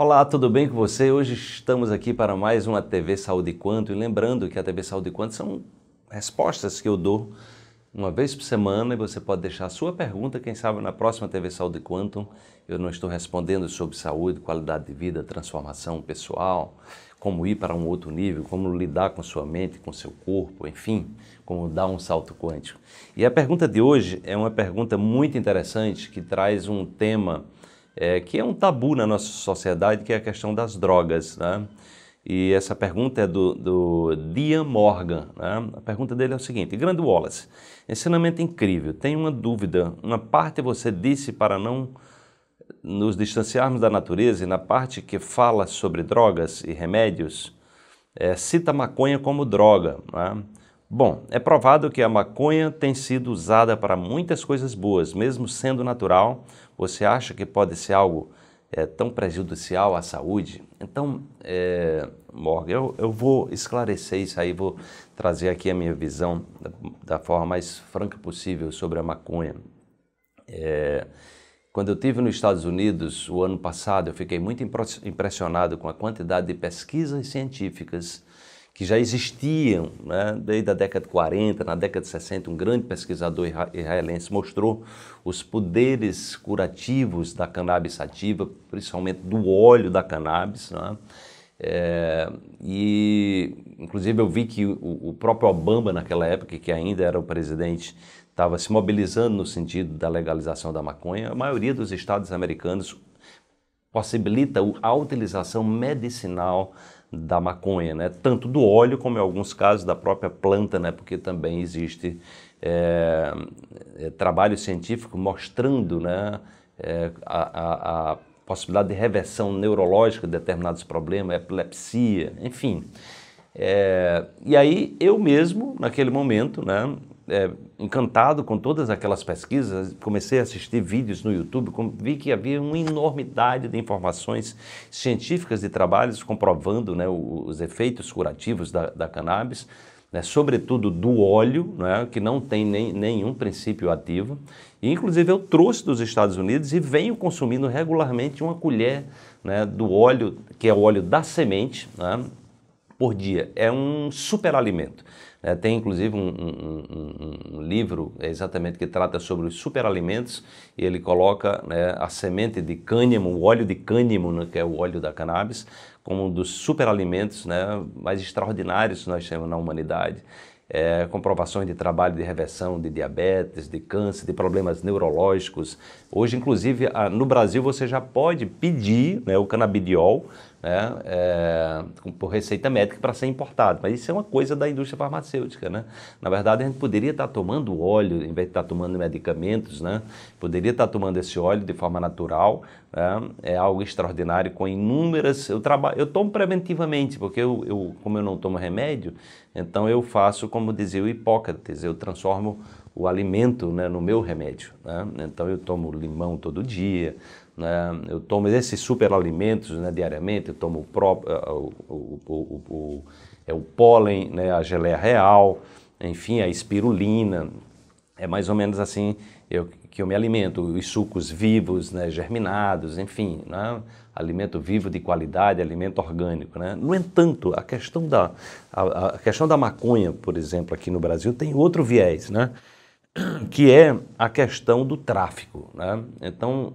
Olá, tudo bem com você? Hoje estamos aqui para mais uma TV Saúde Quanto e lembrando que a TV Saúde Quanto são respostas que eu dou uma vez por semana e você pode deixar a sua pergunta, quem sabe na próxima TV Saúde Quantum eu não estou respondendo sobre saúde, qualidade de vida, transformação pessoal, como ir para um outro nível, como lidar com sua mente, com seu corpo, enfim, como dar um salto quântico. E a pergunta de hoje é uma pergunta muito interessante que traz um tema é, que é um tabu na nossa sociedade, que é a questão das drogas. Né? E essa pergunta é do, do Morgan. Né? A pergunta dele é o seguinte: Grande Wallace, ensinamento incrível. Tem uma dúvida. Uma parte você disse para não nos distanciarmos da natureza, e na parte que fala sobre drogas e remédios, é, cita maconha como droga. Né? Bom, é provado que a maconha tem sido usada para muitas coisas boas, mesmo sendo natural. Você acha que pode ser algo é, tão prejudicial à saúde? Então, é, Morgan, eu, eu, vou esclarecer isso aí, vou trazer aqui a minha visão da, da forma mais franca possível sobre a maconha. É, quando eu tive nos Estados Unidos o ano passado, eu fiquei muito impressionado com a quantidade de pesquisas científicas que já existiam né, desde a década de 40, na década de 60, um grande pesquisador israelense mostrou os poderes curativos da cannabis sativa, principalmente do óleo da cannabis. Né? É, e, inclusive, eu vi que o, o, próprio Obama, naquela época, que ainda era o presidente, estava se mobilizando no sentido da legalização da maconha. A maioria dos estados americanos possibilita a utilização medicinal da maconha, né? tanto do óleo como em alguns casos da própria planta, né? porque também existe é, é, trabalho científico mostrando né? É, a, a, a, possibilidade de reversão neurológica de determinados problemas, epilepsia, enfim. e aí eu mesmo, naquele momento, né? encantado com todas aquelas pesquisas, comecei a assistir vídeos no YouTube, vi que havia uma enormidade de informações científicas e trabalhos comprovando né, os efeitos curativos da, da cannabis, né, sobretudo do óleo, né, que não tem nem, nenhum princípio ativo. E, inclusive, eu trouxe dos Estados Unidos e venho consumindo regularmente uma colher né, do óleo, que é o óleo da semente, né, por dia. É um superalimento. alimento é, tem inclusive um, um, um, um, livro é exatamente que trata sobre os superalimentos e ele coloca né, a semente de cânhamo, o óleo de cânhamo, né, que é o óleo da cannabis, como um dos superalimentos né, mais extraordinários que nós temos na humanidade. É, comprovações de trabalho de reversão de diabetes, de câncer, de problemas neurológicos. Hoje, inclusive, a, no Brasil, você já pode pedir né, o canabidiol né, é, por receita médica para ser importado. Mas isso é uma coisa da indústria farmacêutica. Né? Na verdade, a gente poderia estar tá tomando óleo em vez de estar tá tomando medicamentos, né? poderia estar tá tomando esse óleo de forma natural. Né? É algo extraordinário com inúmeras. Eu, eu tomo preventivamente, porque eu, eu, como eu não tomo remédio, então eu faço como dizia o Hipócrates, eu transformo o alimento né, no meu remédio. Né? Então eu tomo limão todo dia, né? Eu tomo esses superalimentos né, diariamente, eu tomo o, pró, eh, o, o, o, é o pólen, né, a geleia real, enfim, a espirulina. É mais ou menos assim eu, que eu me alimento, os sucos vivos, né, germinados, enfim, né? alimento vivo de qualidade, alimento orgânico. Né? No entanto, a questão, da, a, a questão da maconha, por exemplo, aqui no Brasil, tem outro viés, né? que é a questão do tráfico. Né? Então,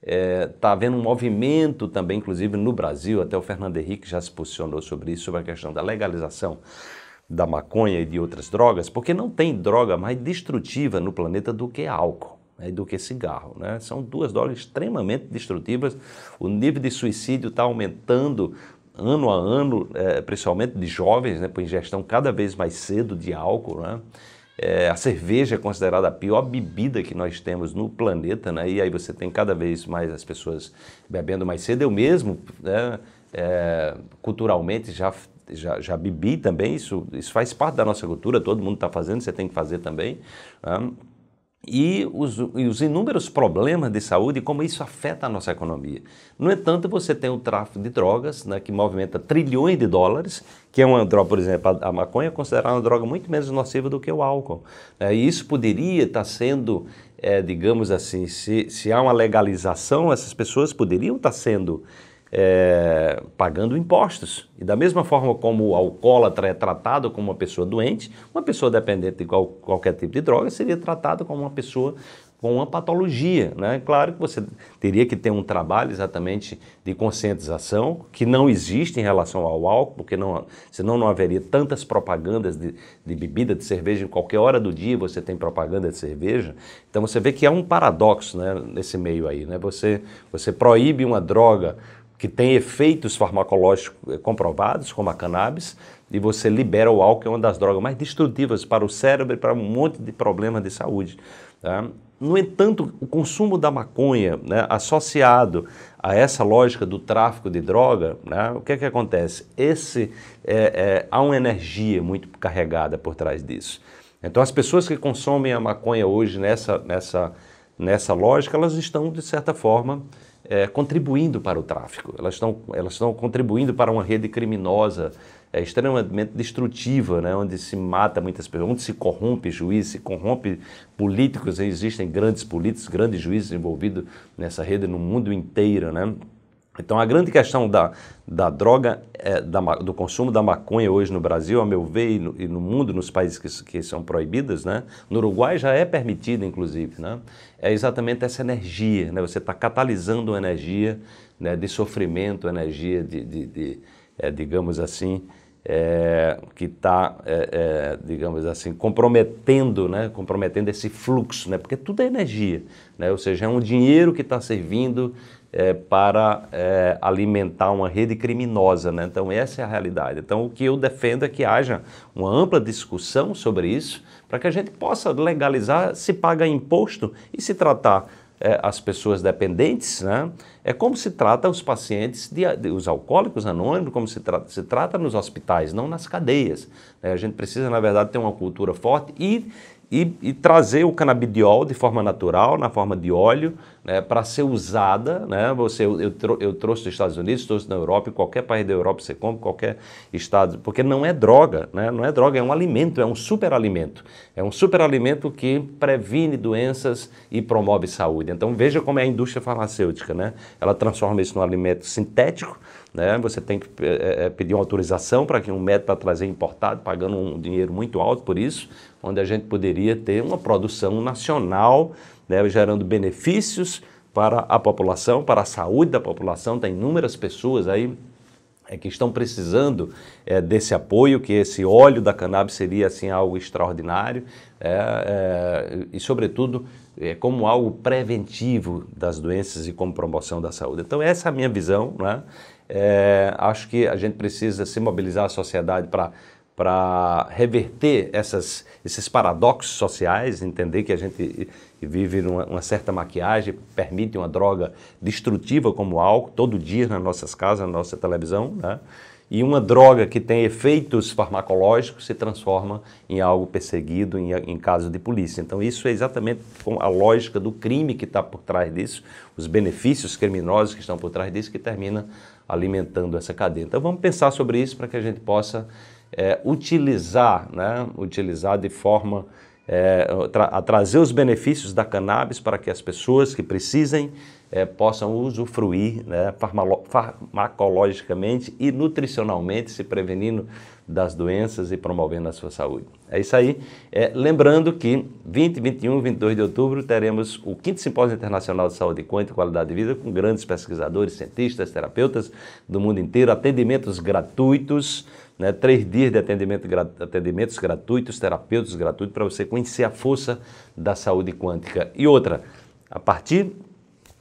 Está é, tá havendo um movimento também, inclusive no Brasil, até o Fernando Henrique já se posicionou sobre isso, sobre a questão da legalização da maconha e de outras drogas, porque não tem droga mais destrutiva no planeta do que álcool né, do que cigarro. Né? São duas drogas extremamente destrutivas. O nível de suicídio está aumentando ano a ano, é, principalmente de jovens, né, por ingestão cada vez mais cedo de álcool. Né? É, a cerveja é considerada a pior bebida que nós temos no planeta, né? E aí você tem cada vez mais as pessoas bebendo mais cedo. Eu mesmo, né, é, culturalmente, já, já, já, bebi também. Isso, isso faz parte da nossa cultura, todo mundo está fazendo, você tem que fazer também. Né? e os, e os, inúmeros problemas de saúde e como isso afeta a nossa economia. No entanto, você tem o tráfico de drogas, né, que movimenta trilhões de dólares, que é uma droga, por exemplo, a, a maconha é considerada uma droga muito menos nociva do que o álcool. Né. e isso poderia estar tá sendo, é, digamos assim, se, se há uma legalização, essas pessoas poderiam estar tá sendo é, pagando impostos. E da mesma forma como o alcoólatra é tratado como uma pessoa doente, uma pessoa dependente de qual, qualquer tipo de droga seria tratada como uma pessoa com uma patologia. Né? Claro que você teria que ter um trabalho exatamente de conscientização, que não existe em relação ao álcool, porque não, senão não haveria tantas propagandas de, de bebida, de cerveja, em qualquer hora do dia você tem propaganda de cerveja. Então você vê que é um paradoxo né, nesse meio aí. Né? Você, você proíbe uma droga que tem efeitos farmacológicos eh, comprovados, como a cannabis, e você libera o álcool, que é uma das drogas mais destrutivas para o cérebro e para um monte de problemas de saúde. Tá? No entanto, o consumo da maconha né, associado a essa lógica do tráfico de droga, né, o que é que acontece? Esse, é, é, há uma energia muito carregada por trás disso. Então, as pessoas que consomem a maconha hoje nessa, nessa, nessa lógica, elas estão, de certa forma, é, contribuindo para o tráfico, elas estão, elas estão contribuindo para uma rede criminosa é, extremamente destrutiva, né? onde se mata muitas pessoas, onde se corrompe juiz, se corrompe políticos, existem grandes políticos, grandes juízes envolvidos nessa rede no mundo inteiro. Né? Então, a grande questão da, da droga, é, da, do consumo da maconha hoje no Brasil, a meu ver, e no, e no mundo, nos países que, que, são proibidas, né? no Uruguai já é permitida, inclusive, né? é exatamente essa energia. Né? Você está catalisando energia né, de sofrimento, energia de, de, de é, digamos assim, é, que está, é, é, digamos assim, comprometendo, né, comprometendo esse fluxo, né, porque tudo é energia, né, ou seja, é um dinheiro que está servindo é, para é, alimentar uma rede criminosa, né, então essa é a realidade. Então o que eu defendo é que haja uma ampla discussão sobre isso, para que a gente possa legalizar se paga imposto e se tratar é, as pessoas dependentes, né? é como se trata os pacientes, de, de, os alcoólicos anônimos, como se trata, se trata nos hospitais, não nas cadeias. Né? A gente precisa, na verdade, ter uma cultura forte e e, e, trazer o canabidiol de forma natural, na forma de óleo, né, para ser usada. Né, você, eu, eu, eu, trouxe dos Estados Unidos, trouxe da Europa, qualquer país da Europa você compra, qualquer estado, porque não é droga, né, não é droga, é um alimento, é um superalimento. É um superalimento que previne doenças e promove saúde. Então veja como é a indústria farmacêutica, né? ela transforma isso num alimento sintético, né? Você tem que é, é, é pedir uma autorização para que um médico para trazer importado, pagando um dinheiro muito alto por isso, onde a gente poderia ter uma produção nacional, né, gerando benefícios para a população, para a saúde da população. Tem inúmeras pessoas aí é, que estão precisando é, desse apoio, que esse óleo da cannabis seria assim algo extraordinário é, é e, sobretudo, é, como algo preventivo das doenças e como promoção da saúde. Então, essa é a minha visão. Né? É, acho que a gente precisa se mobilizar a sociedade para para reverter essas, esses paradoxos sociais, entender que a gente vive numa uma certa maquiagem, permite uma droga destrutiva como o álcool, todo dia nas nossas casas, na nossa televisão, né? e uma droga que tem efeitos farmacológicos se transforma em algo perseguido em, em caso de polícia. Então, isso é exatamente a lógica do crime que está por trás disso, os benefícios criminosos que estão por trás disso, que termina alimentando essa cadeia. Então, vamos pensar sobre isso para que a gente possa é, utilizar, né, utilizar de forma é, a trazer os benefícios da cannabis para que as pessoas que precisem é, possam usufruir né, farmacologicamente e nutricionalmente, se prevenindo das doenças e promovendo a sua saúde. É isso aí. É, lembrando que 20, 21, 22 de outubro teremos o 5 Simpósio Internacional de Saúde Quântica e Qualidade de Vida com grandes pesquisadores, cientistas, terapeutas do mundo inteiro, atendimentos gratuitos. Né, três dias de atendimento, atendimentos gratuitos, terapeutas gratuitos, para você conhecer a força da saúde quântica. E outra, a partir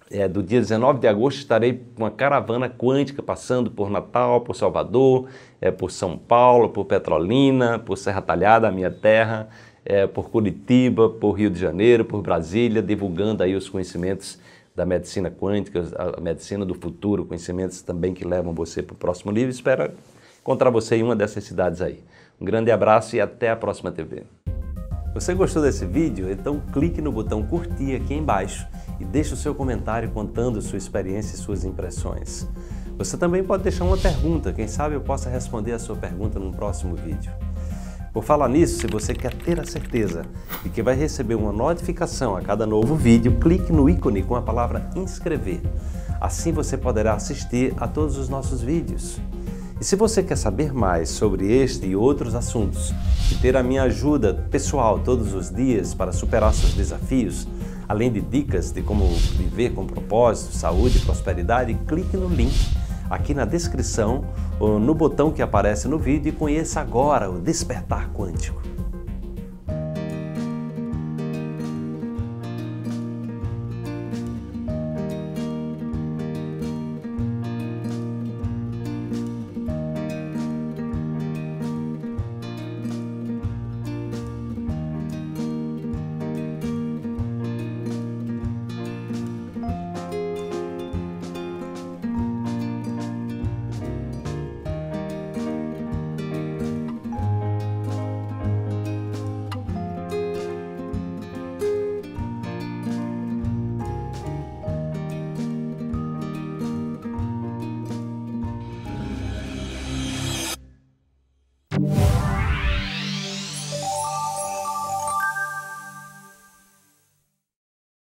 é, do dia 19 de agosto estarei com uma caravana quântica passando por Natal, por Salvador, é, por São Paulo, por Petrolina, por Serra Talhada, a minha terra, é, por Curitiba, por Rio de Janeiro, por Brasília, divulgando aí os conhecimentos da medicina quântica, a medicina do futuro, conhecimentos também que levam você para o próximo livro. Espero encontrar você em uma dessas cidades aí. Um grande abraço e até a próxima TV. Você gostou desse vídeo? Então clique no botão curtir aqui embaixo e deixe o seu comentário contando sua experiência e suas impressões. Você também pode deixar uma pergunta, quem sabe eu possa responder a sua pergunta num próximo vídeo. Por falar nisso, se você quer ter a certeza de que vai receber uma notificação a cada novo vídeo, clique no ícone com a palavra inscrever. Assim você poderá assistir a todos os nossos vídeos. E se você quer saber mais sobre este e outros assuntos e ter a minha ajuda pessoal todos os dias para superar seus desafios, Além de dicas de como viver com propósito, saúde e prosperidade, clique no link aqui na descrição, no botão que aparece no vídeo e conheça agora o Despertar Quântico.